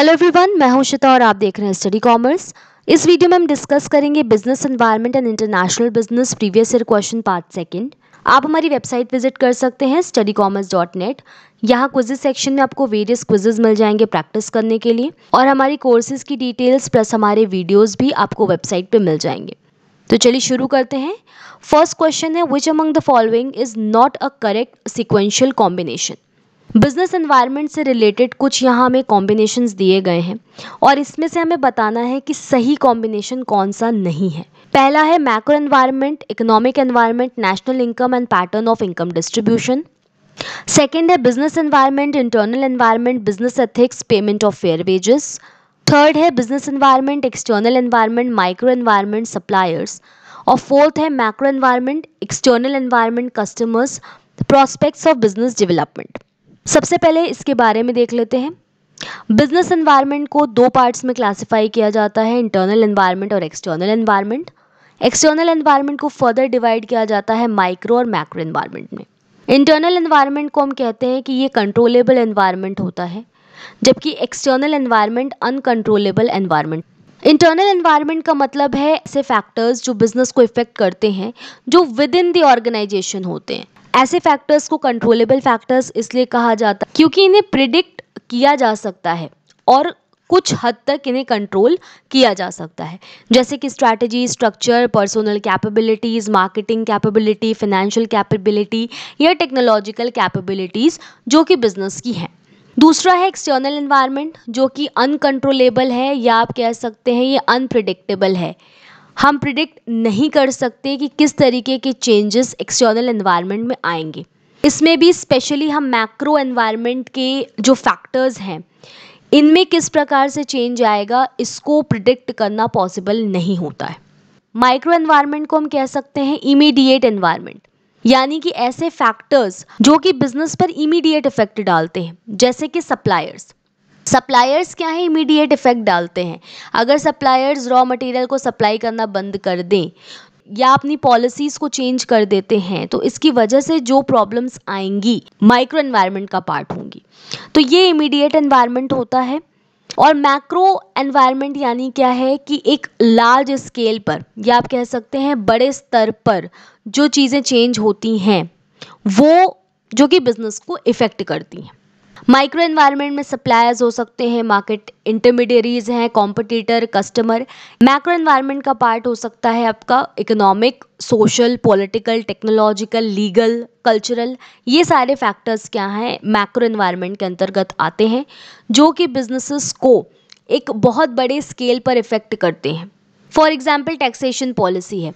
Hello everyone मैं हूं शिता और आप देख रहे हैं स्टडी कॉमर्स इस वीडियो में हम डिस्कस करेंगे business environment and international business previous year question part second आप हमारी वेबसाइट विजिट कर सकते हैं स्टडी कॉमर्स डॉट नेट यहाँ क्विजेज सेक्शन में आपको वेरियस क्विजेज मिल जाएंगे प्रैक्टिस करने के लिए और हमारी कोर्सेज की डिटेल्स प्लस हमारे वीडियोज़ भी आपको वेबसाइट पर मिल जाएंगे तो चलिए शुरू करते हैं फर्स्ट क्वेश्चन है which among the following is not a correct sequential combination business environment से रिलेटेड कुछ यहाँ हमें कॉम्बिनेशंस दिए गए हैं और इसमें से हमें बताना है कि सही कॉम्बिनेशन कौन सा नहीं है पहला है macro environment economic environment national income and pattern of income distribution second है business environment internal environment business ethics payment of fair wages third है business environment external environment micro environment suppliers और fourth है macro environment external environment customers prospects of business development सबसे पहले इसके बारे में देख लेते हैं बिजनेस एनवायरनमेंट को दो पार्ट्स में क्लासिफाई किया जाता है इंटरनल एनवायरनमेंट और एक्सटर्नल एनवायरनमेंट एक्सटर्नल एनवायरनमेंट को फर्दर डिवाइड किया जाता है माइक्रो और मैक्रो एनवायरनमेंट में इंटरनल एनवायरनमेंट को हम कहते हैं कि ये कंट्रोलेबल एनवायरनमेंट होता है जबकि external environment uncontrollable environment internal environment का मतलब है ऐसे फैक्टर्स जो बिजनेस को इफेक्ट करते हैं जो विद इन दी ऑर्गेनाइजेशन होते हैं ऐसे फैक्टर्स को कंट्रोलेबल फैक्टर्स इसलिए कहा जाता है क्योंकि इन्हें प्रिडिक्ट किया जा सकता है और कुछ हद तक इन्हें कंट्रोल किया जा सकता है जैसे कि strategy structure personal capabilities marketing capability financial capability या टेक्नोलॉजिकल कैपेबिलिटीज़ जो कि बिजनेस की हैं दूसरा है एक्सटर्नल इन्वायरमेंट जो कि अनकंट्रोलेबल है या आप कह सकते हैं ये अनप्रिडिक्टेबल है हम प्रिडिक्ट नहीं कर सकते कि किस तरीके के चेंजेस एक्सटर्नल इन्वायरमेंट में आएंगे इसमें भी स्पेशली हम मैक्रो एन्वायरमेंट के जो फैक्टर्स हैं इनमें किस प्रकार से चेंज आएगा इसको प्रिडिक्ट करना पॉसिबल नहीं होता है माइक्रो एन्वायरमेंट को हम कह सकते हैं इमीडिएट एनवायरनमेंट यानी कि ऐसे फैक्टर्स जो कि बिजनेस पर इमीडिएट इफेक्ट डालते हैं जैसे कि सप्लायर्स सप्लायर्स क्या है इमीडिएट इफेक्ट डालते हैं अगर सप्लायर्स रॉ मटेरियल को सप्लाई करना बंद कर दें या अपनी पॉलिसीज़ को चेंज कर देते हैं तो इसकी वजह से जो प्रॉब्लम्स आएंगी माइक्रो एनवायरनमेंट का पार्ट होंगी तो ये इमीडिएट एनवायरनमेंट होता है और मैक्रो एनवायरनमेंट यानी क्या है कि एक लार्ज स्केल पर या आप कह सकते हैं बड़े स्तर पर जो चीज़ें चेंज होती हैं वो जो कि बिज़नेस को इफ़ेक्ट करती हैं माइक्रो इन्वायरमेंट में सप्लायर्स हो सकते हैं मार्केट इंटरमीडियरीज हैं कॉम्पिटिटर कस्टमर मैक्रो इन्वायरमेंट का पार्ट हो सकता है आपका economic social political technological legal cultural ये सारे फैक्टर्स क्या हैं मैक्रो इन्वायरमेंट के अंतर्गत आते हैं जो कि बिजनेसेस को एक बहुत बड़े स्केल पर इफ़ेक्ट करते हैं फॉर एग्जाम्पल टैक्सेशन पॉलिसी है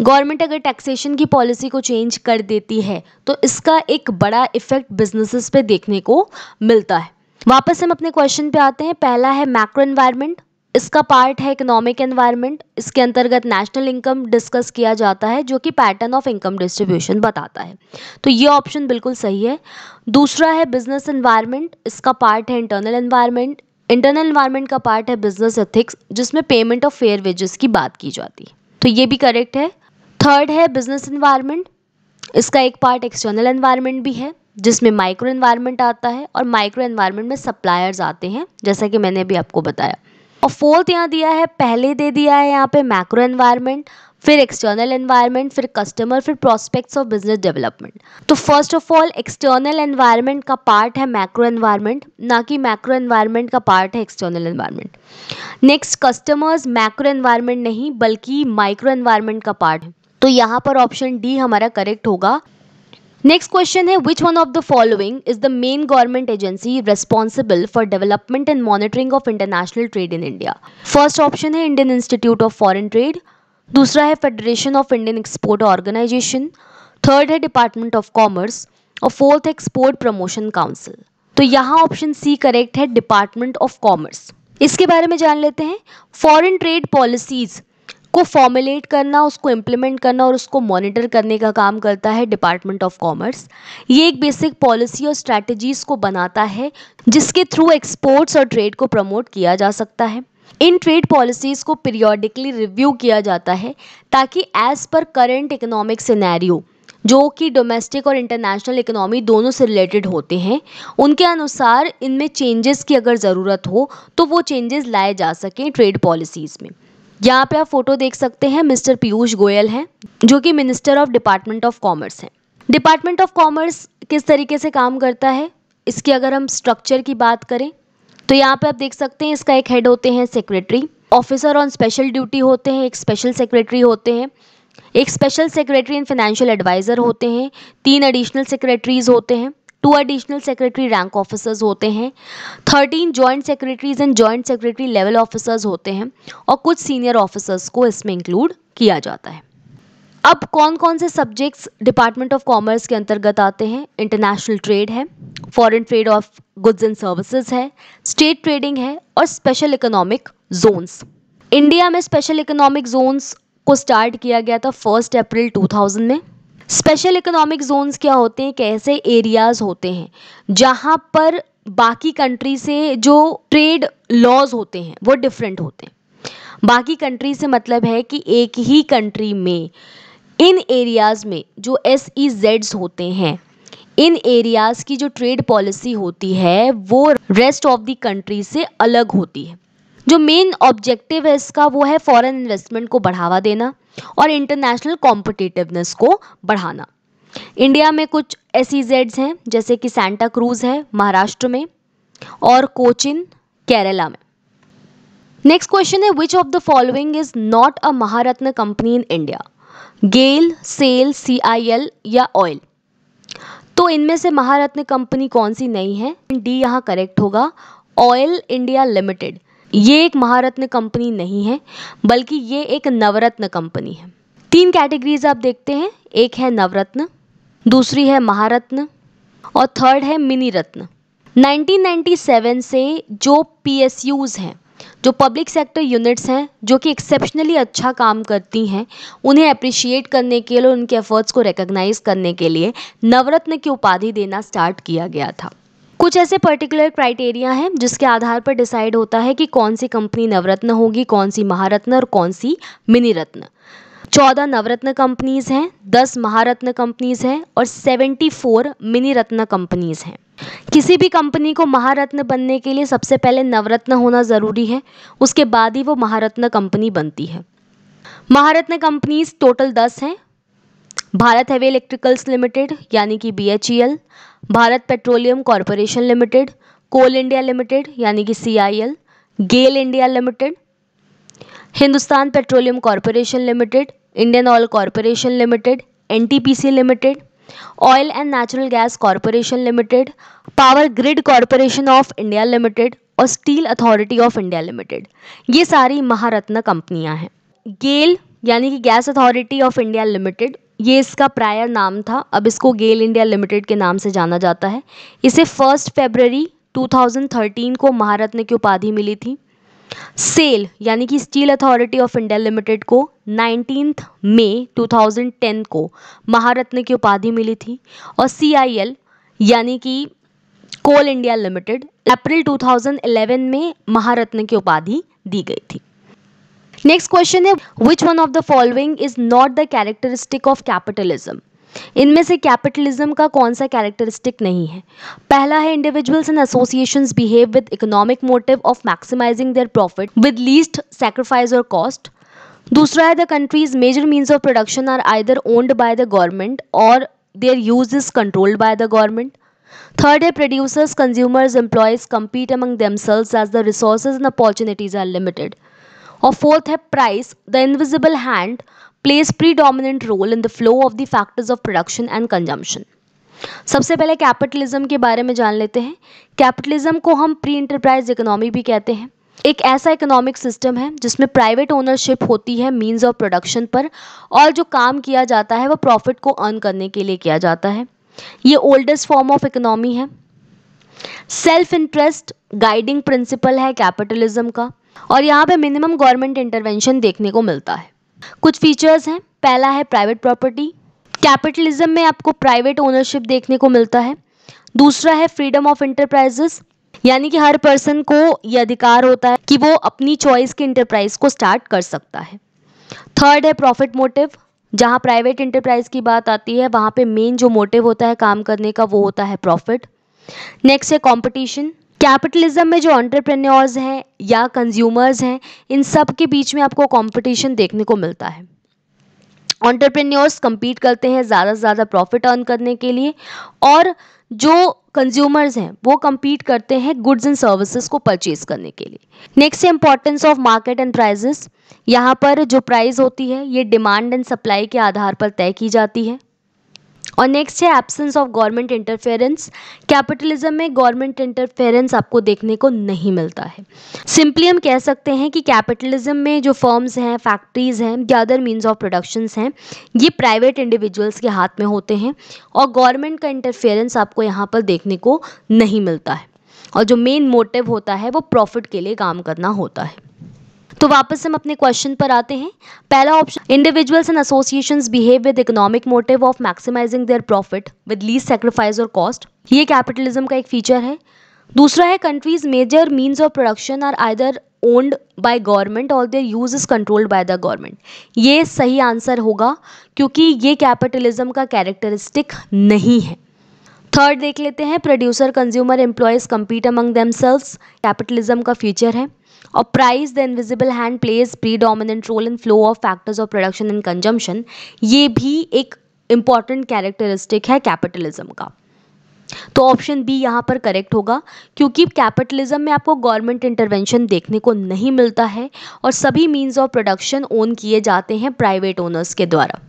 गवर्नमेंट अगर टैक्सेशन की पॉलिसी को चेंज कर देती है तो इसका एक बड़ा इफेक्ट बिजनेसेस पे देखने को मिलता है वापस हम अपने क्वेश्चन पे आते हैं पहला है मैक्रो एनवायरनमेंट इसका पार्ट है इकोनॉमिक एनवायरनमेंट इसके अंतर्गत नेशनल इनकम डिस्कस किया जाता है जो कि पैटर्न ऑफ इनकम डिस्ट्रीब्यूशन बताता है तो ये ऑप्शन बिल्कुल सही है दूसरा है बिजनेस एनवायरनमेंट इसका पार्ट है इंटरनल एनवायरनमेंट इंटरनल एनवायरनमेंट का पार्ट है बिजनेस एथिक्स जिसमें पेमेंट ऑफ फेयर वेजेस की बात की जाती है तो ये भी करेक्ट है थर्ड है बिजनेस इन्वायरमेंट इसका एक पार्ट एक्सटर्नल इन्वायरमेंट भी है जिसमें माइक्रो इन्वायरमेंट आता है और माइक्रो इन्वायरमेंट में सप्लायर्स आते हैं जैसा कि मैंने अभी आपको बताया और फोर्थ यहाँ दिया है पहले दे दिया है यहाँ पे मैक्रो इन्वायरमेंट फिर एक्सटर्नल इन्वायरमेंट फिर कस्टमर फिर प्रोस्पेक्ट्स ऑफ बिजनेस डेवलपमेंट तो first of all external environment का पार्ट है मैक्रो इन्वायरमेंट ना कि मैक्रो इन्वायरमेंट का पार्ट है external environment next customers macro environment नहीं बल्कि माइक्रो इन्वायरमेंट का पार्ट है तो यहाँ पर ऑप्शन डी हमारा करेक्ट होगा नेक्स्ट क्वेश्चन है which one of the following is the main government agency responsible for development and monitoring of international trade in India first option है Indian Institute of Foreign Trade दूसरा है Federation of Indian Export Organisation third है Department of Commerce और fourth है Export Promotion Council तो यहाँ option C correct है Department of Commerce इसके बारे में जान लेते हैं फॉरेन ट्रेड पॉलिसीज उसको फॉर्मुलेट करना उसको इम्प्लीमेंट करना और उसको मॉनिटर करने का काम करता है डिपार्टमेंट ऑफ कॉमर्स ये एक बेसिक पॉलिसी और स्ट्रैटेजीज को बनाता है जिसके थ्रू एक्सपोर्ट्स और ट्रेड को प्रमोट किया जा सकता है इन ट्रेड पॉलिसीज़ को पीरियोडिकली रिव्यू किया जाता है ताकि as per current economic scenario जो कि डोमेस्टिक और इंटरनेशनल इकोनॉमी दोनों से रिलेटेड होते हैं उनके अनुसार इनमें चेंजेस की अगर ज़रूरत हो तो वो चेंजेस लाए जा सकें ट्रेड पॉलिसीज़ में यहाँ पे आप फोटो देख सकते हैं मिस्टर पीयूष गोयल हैं जो कि minister of department of commerce हैं डिपार्टमेंट ऑफ कॉमर्स किस तरीके से काम करता है इसकी अगर हम स्ट्रक्चर की बात करें तो यहाँ पे आप देख सकते हैं इसका एक हेड होते हैं secretary officer on special duty होते हैं एक स्पेशल सेक्रेटरी होते हैं एक special secretary and financial adviser होते हैं तीन एडिशनल सेक्रेटरीज होते हैं two additional secretary rank officers होते हैं thirteen joint secretaries and joint secretary level officers होते हैं और कुछ सीनियर ऑफिसर्स को इसमें इंक्लूड किया जाता है अब कौन कौन से सब्जेक्ट्स डिपार्टमेंट ऑफ कॉमर्स के अंतर्गत आते हैं इंटरनेशनल ट्रेड है foreign trade of goods and services है स्टेट ट्रेडिंग है और स्पेशल इकोनॉमिक जोन्स इंडिया में स्पेशल इकोनॉमिक जोन्स को स्टार्ट किया गया था फर्स्ट अप्रैल 2000 में स्पेशल इकोनॉमिक जोन्स क्या होते हैं कैसे एरियाज़ होते हैं जहाँ पर बाकी कंट्री से जो ट्रेड लॉज होते हैं वो डिफरेंट होते हैं बाकी कंट्री से मतलब है कि एक ही कंट्री में इन एरियाज़ में जो एस ई जेड्स होते हैं इन एरियाज़ की जो ट्रेड पॉलिसी होती है वो रेस्ट ऑफ द कंट्री से अलग होती है जो मेन ऑब्जेक्टिव है इसका वो है फॉरेन इन्वेस्टमेंट को बढ़ावा देना और इंटरनेशनल कॉम्पिटिटिवनेस को बढ़ाना इंडिया में कुछ एस e हैं जैसे कि सेंटा क्रूज है महाराष्ट्र में और कोचिन केरला में नेक्स्ट क्वेश्चन है which of the following is not a Maharatna company in India GAIL SAIL C I L या ऑयल तो इनमें से महारत्न कंपनी कौन सी नहीं है डी यहाँ करेक्ट होगा ऑयल इंडिया लिमिटेड ये एक महारत्न कंपनी नहीं है बल्कि ये एक नवरत्न कंपनी है तीन कैटेगरीज आप देखते हैं एक है नवरत्न दूसरी है महारत्न और थर्ड है मिनी रत्न 1997 से जो पी हैं जो पब्लिक सेक्टर यूनिट्स हैं जो कि एक्सेप्शनली अच्छा काम करती हैं उन्हें अप्रिशिएट करने के लिए उनके एफर्ट्स को रिकग्नाइज करने के लिए नवरत्न की उपाधि देना स्टार्ट किया गया था कुछ ऐसे पर्टिकुलर क्राइटेरिया हैं जिसके आधार पर डिसाइड होता है कि कौन सी कंपनी नवरत्न होगी कौन सी महारत्न और कौन सी मिनी रत्न चौदह नवरत्न कंपनीज़ हैं दस महारत्न कंपनीज़ हैं और seventy four mini ratna companies हैं किसी भी कंपनी को महारत्न बनने के लिए सबसे पहले नवरत्न होना ज़रूरी है उसके बाद ही वो महारत्न कंपनी बनती है महारत्न कंपनीज टोटल दस हैं भारत हैवी इलेक्ट्रिकल्स लिमिटेड यानी कि B e Bharat petroleum corporation limited coal India limited यानी कि C GAIL India limited Hindustan petroleum corporation limited Indian oil corporation limited NTPC limited oil and natural gas corporation limited power grid corporation of India limited और steel authority of India limited ये सारी महारत्न कंपनियां हैं GAIL यानी कि gas authority of India limited ये इसका prior नाम था अब इसको गेल इंडिया लिमिटेड के नाम से जाना जाता है इसे फर्स्ट फेबररी 2013 को महारत्न की उपाधि मिली थी सेल यानी कि steel authority of India limited को नाइनटीन मई 2010 को महारत्न की उपाधि मिली थी और एल यानी कि कोल इंडिया लिमिटेड अप्रैल 2011 में महारत्न की उपाधि दी गई थी नेक्स्ट क्वेश्चन है which one of the following is not the characteristic of capitalism इनमें से कैपिटलिज्म का कौन सा कैरेक्टरिस्टिक नहीं है पहला है individuals and associations behave with economic motive of maximising their profit with least sacrifice और कॉस्ट दूसरा है the country's major means of production are either owned by the government और their use is controlled by the government third है producers consumers employees compete among themselves as the resources and opportunities are limited और fourth है price the invisible hand plays predominant role in the flow of the factors of production and consumption सबसे पहले capitalism के बारे में जान लेते हैं कैपिटलिज्म को हम प्री इंटरप्राइज इकोनॉमी भी कहते हैं एक ऐसा इकोनॉमिक सिस्टम है जिसमें प्राइवेट ओनरशिप होती है मींस ऑफ प्रोडक्शन पर और जो काम किया जाता है वह प्रॉफिट को अर्न करने के लिए किया जाता है ये ओल्डेस्ट फॉर्म ऑफ इकोनॉमी है सेल्फ इंटरेस्ट गाइडिंग प्रिंसिपल है कैपिटलिज्म का और यहाँ पे मिनिमम गवर्नमेंट इंटरवेंशन देखने को मिलता है कुछ फीचर्स हैं पहला है प्राइवेट प्रॉपर्टी कैपिटलिज्म में आपको प्राइवेट ओनरशिप देखने को मिलता है दूसरा है फ्रीडम ऑफ इंटरप्राइजेस यानी कि हर पर्सन को यह अधिकार होता है कि वो अपनी चॉइस के इंटरप्राइज को स्टार्ट कर सकता है थर्ड है प्रॉफिट मोटिव जहाँ प्राइवेट इंटरप्राइज की बात आती है वहाँ पे मेन जो मोटिव होता है काम करने का वो होता है प्रॉफिट नेक्स्ट है कंपटीशन कैपिटलिज्म में जो ऑन्टरप्रेन्योर्स हैं या कंज्यूमर्स हैं इन सब के बीच में आपको कंपटीशन देखने को मिलता है ऑन्टरप्रेन्योर्स कम्पीट करते हैं ज़्यादा से ज़्यादा प्रॉफिट अर्न करने के लिए और जो कंज्यूमर्स हैं वो कम्पीट करते हैं गुड्स एंड सर्विसेज को परचेज करने के लिए नेक्स्ट है importance of market and prices यहाँ पर जो प्राइस होती है ये डिमांड एंड सप्लाई के आधार पर तय की जाती है और नेक्स्ट है absence of government interference capitalism में गवर्नमेंट इंटरफेरेंस आपको देखने को नहीं मिलता है सिंपली हम कह सकते हैं कि कैपिटलिज्म में जो फर्म्स हैं फैक्ट्रीज हैं या अदर मीन्स ऑफ प्रोडक्शन हैं ये प्राइवेट इंडिविजुअल्स के हाथ में होते हैं और गवर्नमेंट का इंटरफेरेंस आपको यहाँ पर देखने को नहीं मिलता है और जो मेन मोटिव होता है वो प्रॉफिट के लिए काम करना होता है तो वापस हम अपने क्वेश्चन पर आते हैं पहला option individuals and associations behave with economic motive of maximising their profit with least sacrifice और कॉस्ट ये कैपिटलिज्म का एक फीचर है दूसरा है countries major means of production are either owned by government और their use is controlled by the government ये सही आंसर होगा क्योंकि ये कैपिटलिज्म का कैरेक्टरिस्टिक नहीं है थर्ड देख लेते हैं producer consumer employees compete among themselves capitalism का फ्यूचर है Or price, the invisible hand plays predominant role in flow of factors of production and consumption. ये भी एक इम्पॉर्टेंट कैरेक्टरिस्टिक है कैपिटलिज्म का तो ऑप्शन बी यहाँ पर करेक्ट होगा क्योंकि कैपिटलिज्म में आपको गवर्नमेंट इंटरवेंशन देखने को नहीं मिलता है और सभी मीन्स ऑफ प्रोडक्शन ओन किए जाते हैं प्राइवेट ओनर्स के द्वारा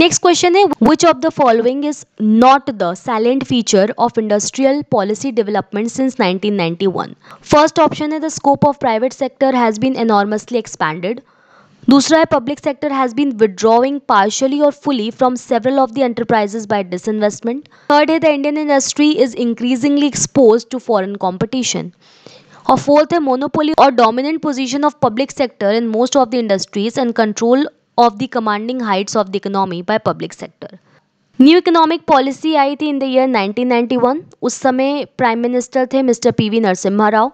Next question is which of the following is not the salient feature of industrial policy development since 1991? First option is the scope of private sector has been enormously expanded. Dusra public sector has been withdrawing partially or fully from several of the enterprises by disinvestment. Third is the Indian industry is increasingly exposed to foreign competition. A fourth a monopoly or dominant position of public sector in most of the industries and control of the commanding heights of the economy by public sector. New economic policy आई थी in the year 1991 उस समय prime minister थे mister PV Narasimha Rao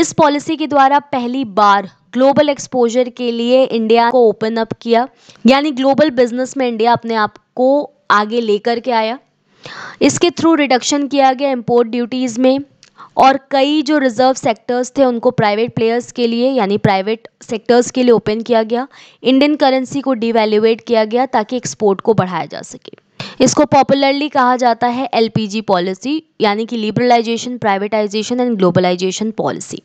इस policy के द्वारा पहली बार global exposure के लिए इंडिया को ओपन अप किया यानी ग्लोबल बिजनेस में इंडिया अपने आप को आगे लेकर के आया इसके थ्रू रिडक्शन किया गया इम्पोर्ट ड्यूटीज़ में और कई जो रिज़र्व सेक्टर्स थे उनको प्राइवेट प्लेयर्स के लिए यानी प्राइवेट सेक्टर्स के लिए ओपन किया गया इंडियन करेंसी को डिवैल्यूएट किया गया ताकि एक्सपोर्ट को बढ़ाया जा सके इसको पॉपुलरली कहा जाता है एलपीजी पॉलिसी यानी कि liberalization privatization and globalization policy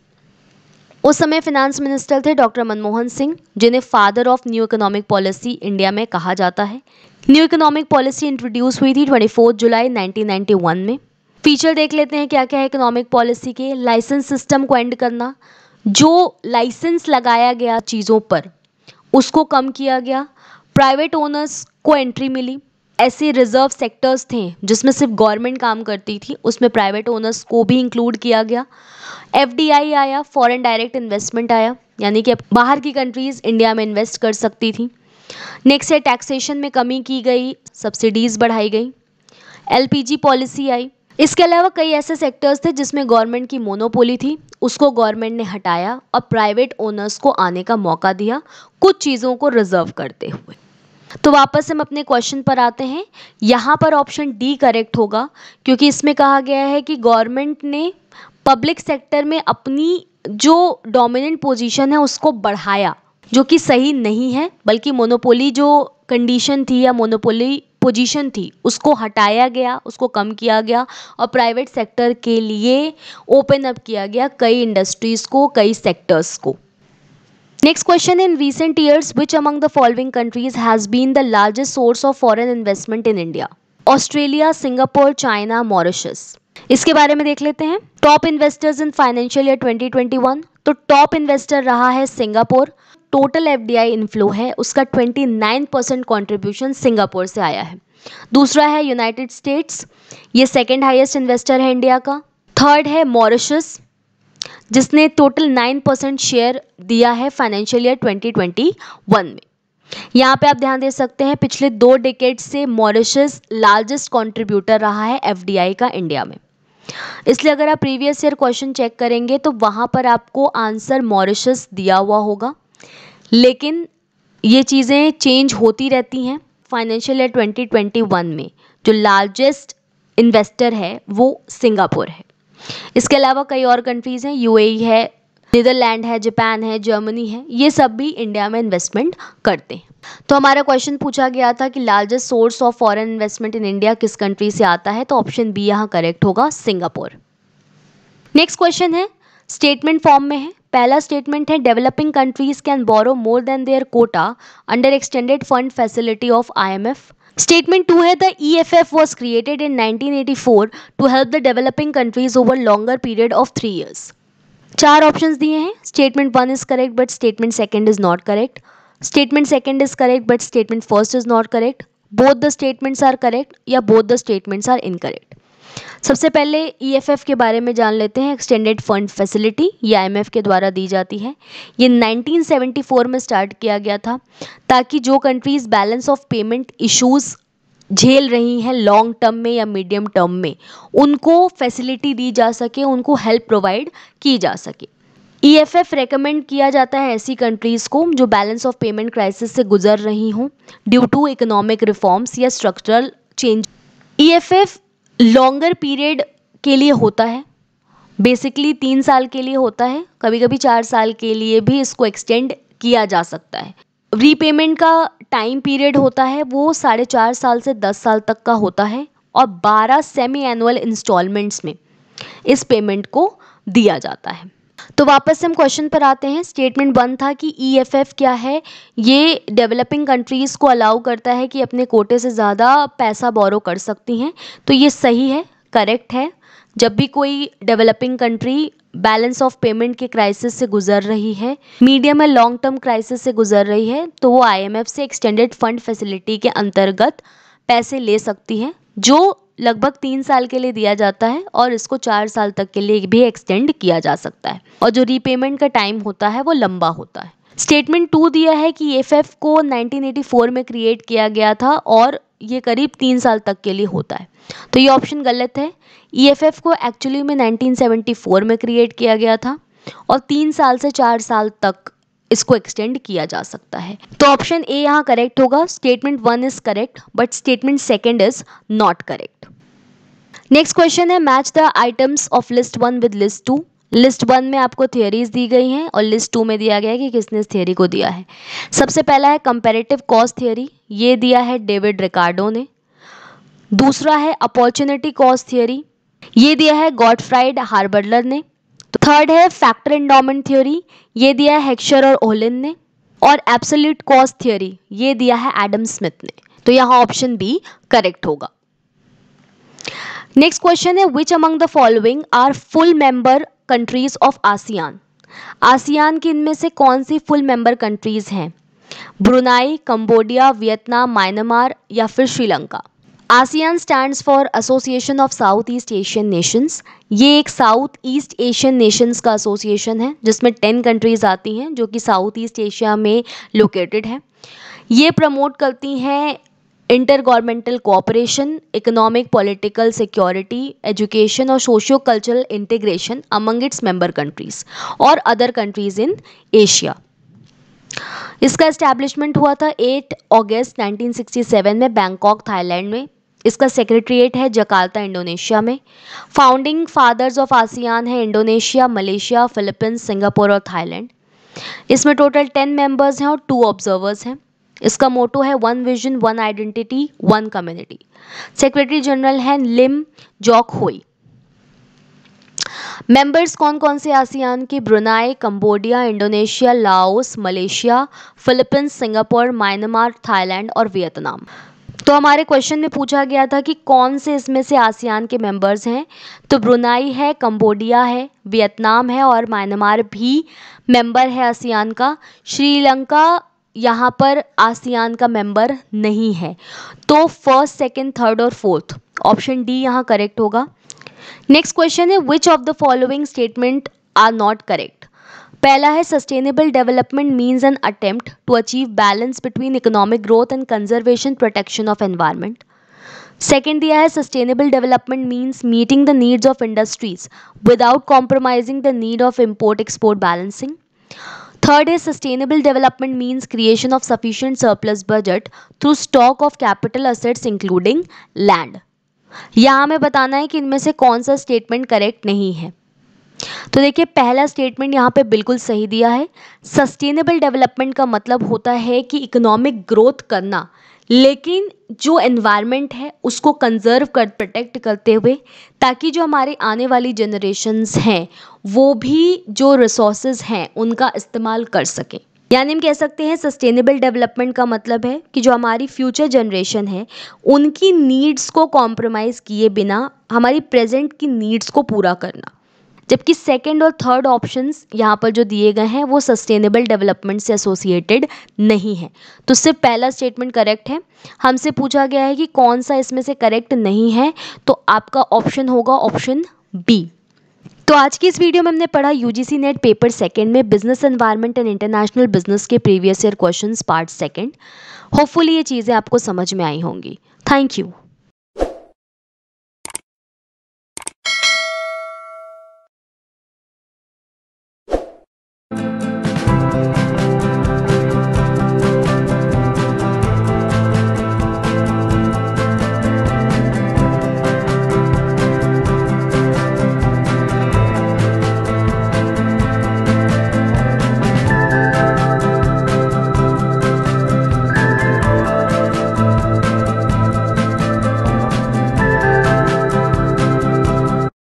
उस समय फिनेंस मिनिस्टर थे डॉक्टर मनमोहन सिंह जिन्हें father of new economic policy India में कहा जाता है न्यू इकोनॉमिक पॉलिसी इंट्रोड्यूस हुई थी 24 जुलाई 1991 में फीचर देख लेते हैं क्या क्या है इकोनॉमिक पॉलिसी के लाइसेंस सिस्टम को एंड करना जो लाइसेंस लगाया गया चीज़ों पर उसको कम किया गया प्राइवेट ओनर्स को एंट्री मिली ऐसे रिजर्व सेक्टर्स थे जिसमें सिर्फ गवर्नमेंट काम करती थी उसमें प्राइवेट ओनर्स को भी इंक्लूड किया गया एफ आया फॉरेन डायरेक्ट इन्वेस्टमेंट आया यानी कि बाहर की कंट्रीज़ इंडिया में इन्वेस्ट कर सकती थी नेक्स्ट है टैक्सेशन में कमी की गई सब्सिडीज़ बढ़ाई गई एलपीजी पॉलिसी आई इसके अलावा कई ऐसे सेक्टर्स थे जिसमें गवर्नमेंट की मोनोपोली थी उसको गवर्नमेंट ने हटाया और प्राइवेट ओनर्स को आने का मौका दिया कुछ चीज़ों को रिजर्व करते हुए तो वापस हम अपने क्वेश्चन पर आते हैं यहाँ पर ऑप्शन डी करेक्ट होगा क्योंकि इसमें कहा गया है कि गवर्नमेंट ने पब्लिक सेक्टर में अपनी जो डोमिनेंट पोजीशन है उसको बढ़ाया जो कि सही नहीं है बल्कि मोनोपोली जो कंडीशन थी या मोनोपोली पोजीशन थी उसको हटाया गया उसको कम किया गया और प्राइवेट सेक्टर के लिए ओपन अप किया गया कई इंडस्ट्रीज़ को कई सेक्टर्स को next question in recent years which among the following countries has been the largest source of foreign investment in India Australia Singapore China Mauritius इसके बारे में देख लेते हैं top investors in financial year 2021 तो टॉप इन्वेस्टर रहा है Singapore total F D I inflow है उसका twenty nine percent contribution Singapore से आया है दूसरा है यूनाइटेड स्टेट्स ये सेकेंड हाइस्ट इन्वेस्टर है इंडिया का थर्ड है मॉरिशस जिसने टोटल नाइन परसेंट शेयर दिया है financial year twenty twenty one में यहाँ पे आप ध्यान दे सकते हैं पिछले दो डिकेट से मॉरिशस लार्जेस्ट कॉन्ट्रीब्यूटर रहा है एफडीआई का इंडिया में इसलिए अगर आप प्रीवियस ईयर क्वेश्चन चेक करेंगे तो वहां पर आपको आंसर मॉरिशस दिया हुआ होगा लेकिन ये चीज़ें चेंज होती रहती हैं financial year twenty twenty one में जो लार्जेस्ट इन्वेस्टर है वो सिंगापुर है इसके अलावा कई और कंट्रीज़ हैं यूएई e है नीदरलैंड है जापान है जर्मनी है ये सब भी इंडिया में इन्वेस्टमेंट करते हैं तो हमारा क्वेश्चन पूछा गया था कि largest source of foreign investment in India किस कंट्री से आता है तो ऑप्शन बी यहाँ करेक्ट होगा सिंगापुर नेक्स्ट क्वेश्चन है स्टेटमेंट फॉर्म में है पहला स्टेटमेंट है developing countries can borrow more than their quota under extended fund facility of I statement two है the E F F was created in nineteen eighty four to help the developing countries over longer period of three years चार option दिए हैं statement one is correct but statement second is not correct statement second is correct but statement first is not correct both the statements are correct या both the statements are incorrect सबसे पहले EFF e के बारे में जान लेते हैं extended fund facility या आईएमएफ के द्वारा दी जाती है ये 1974 में स्टार्ट किया गया था ताकि जो countries balance of payment issues झेल रही हैं लॉन्ग टर्म में या मीडियम टर्म में उनको फैसिलिटी दी जा सके उनको हेल्प प्रोवाइड की जा सके ई एफ एफ रिकमेंड किया जाता है ऐसी कंट्रीज़ को जो बैलेंस ऑफ पेमेंट क्राइसिस से गुजर रही हों ड्यू टू इकोनॉमिक रिफॉर्म्स या structural change E F F longer period के लिए होता है बेसिकली तीन साल के लिए होता है कभी कभी चार साल के लिए भी इसको एक्सटेंड किया जा सकता है रीपेमेंट का टाइम पीरियड होता है वो साढ़े चार साल से दस साल तक का होता है और बारह सेमी एनुअल इंस्टॉलमेंट्स में इस पेमेंट को दिया जाता है तो वापस से हम क्वेश्चन पर आते हैं स्टेटमेंट वन था कि ई एफ एफ क्या है ये डेवलपिंग कंट्रीज़ को अलाउ करता है कि अपने कोटे से ज़्यादा पैसा बोरो कर सकती हैं तो ये सही है करेक्ट है जब भी कोई developing country balance of payment के क्राइसिस से गुजर रही है medium and long term crisis से गुजर रही है तो वो आई से एक्सटेंडेड फंड फैसिलिटी के अंतर्गत पैसे ले सकती है जो लगभग तीन साल के लिए दिया जाता है और इसको चार साल तक के लिए भी एक्सटेंड किया जा सकता है और जो रीपेमेंट का टाइम होता है वो लंबा होता है स्टेटमेंट टू दिया है कि एफ को 1984 में क्रिएट किया गया था और ये करीब तीन साल तक के लिए होता है तो ये ऑप्शन गलत है ई e को एक्चुअली में 1974 में क्रिएट किया गया था और तीन साल से चार साल तक इसको एक्सटेंड किया जा सकता है तो ऑप्शन ए यहाँ करेक्ट होगा statement one is correct but statement second is not correct next question है match the items of list one with list two list one में आपको थियोरीज दी गई हैं और लिस्ट टू में दिया गया है कि किसने इस थियोरी को दिया है सबसे पहला है कंपेरेटिव कॉस्ट थियोरी ये दिया है डेविड रिकार्डो ने दूसरा है अपॉर्चुनिटी कॉस्ट थियोरी ये दिया है गॉडफ्राइड हार्बर्लर ने थर्ड है फैक्टर एंडोमेंट थ्योरी ये दिया है हेक्शर और ओलिन ने और एब्सोल्यूट कॉस्ट थियोरी ये दिया है एडम स्मिथ ने तो यहाँ ऑप्शन बी करेक्ट होगा नेक्स्ट क्वेश्चन है which among the following are full member countries of ASEAN ASEAN की इनमें से कौन सी फुल मेंबर कंट्रीज हैं ब्रुनाई कंबोडिया वियतनाम म्यांमार या फिर Sri Lanka ASEAN stands for Association of South East Asian Nations ये एक साउथ ईस्ट एशियन नेशंस का एसोसिएशन है जिसमें टेन कंट्रीज़ आती हैं जो कि साउथ ईस्ट एशिया में लोकेटेड है ये प्रमोट करती हैं inter governmental cooperation economic political security education और socio cultural integration among its member countries और अदर कंट्रीज़ इन एशिया इसका इस्टेब्लिशमेंट हुआ था 8 अगस्त 1967 में बैंकॉक थाईलैंड में इसका सेक्रेटरीट है जकार्ता इंडोनेशिया में फाउंडिंग फादर्स ऑफ आसियान है इंडोनेशिया मलेशिया फिलीपींस सिंगापुर और थाईलैंड इसमें टोटल टेन मेंबर्स हैं और टू ऑब्जर्वर्स हैं इसका मोटो है one vision one identity one community secretary general हैं लिम जॉक होई मेंबर्स कौन कौन से आसियान के Brunei Cambodia Indonesia Laos Malaysia Philippines Singapore Myanmar Thailand और वियतनाम तो हमारे क्वेश्चन में पूछा गया था कि कौन से इसमें से आसियान के मेंबर्स हैं तो ब्रुनाई है कंबोडिया है वियतनाम है और म्यांमार भी मेंबर है आसियान का श्रीलंका यहाँ पर आसियान का मेंबर नहीं है तो फर्स्ट सेकंड थर्ड और फोर्थ ऑप्शन डी यहाँ करेक्ट होगा नेक्स्ट क्वेश्चन है which of the following statement are not correct पहला है sustainable development means an attempt to achieve balance between economic growth and conservation protection of environment second दिया है sustainable development means meeting the needs of industries without compromising the need of import export balancing third is sustainable development means creation of sufficient surplus budget through stock of capital assets including land यहाँ हमें बताना है कि इनमें से कौन सा statement correct नहीं है तो देखिए पहला स्टेटमेंट यहाँ पे बिल्कुल सही दिया है सस्टेनेबल डेवलपमेंट का मतलब होता है कि इकोनॉमिक ग्रोथ करना लेकिन जो एनवायरनमेंट है उसको कंजर्व कर प्रोटेक्ट करते हुए ताकि जो हमारे आने वाली जनरेशन्स हैं वो भी जो रिसोर्स हैं उनका इस्तेमाल कर सकें यानी हम कह सकते हैं सस्टेनेबल डेवलपमेंट का मतलब है कि जो हमारी फ्यूचर जनरेशन है उनकी नीड्स को कॉम्प्रोमाइज़ किए बिना हमारी प्रेजेंट की नीड्स को पूरा करना जबकि सेकेंड और थर्ड ऑप्शंस यहाँ पर जो दिए गए हैं वो सस्टेनेबल डेवलपमेंट से एसोसिएटेड नहीं है तो सिर्फ पहला स्टेटमेंट करेक्ट है हमसे पूछा गया है कि कौन सा इसमें से करेक्ट नहीं है तो आपका ऑप्शन होगा ऑप्शन बी तो आज की इस वीडियो में हमने पढ़ा यूजीसी नेट पेपर सेकंड में business environment and international business के previous year questions part second hopefully ये चीज़ें आपको समझ में आई होंगी थैंक यू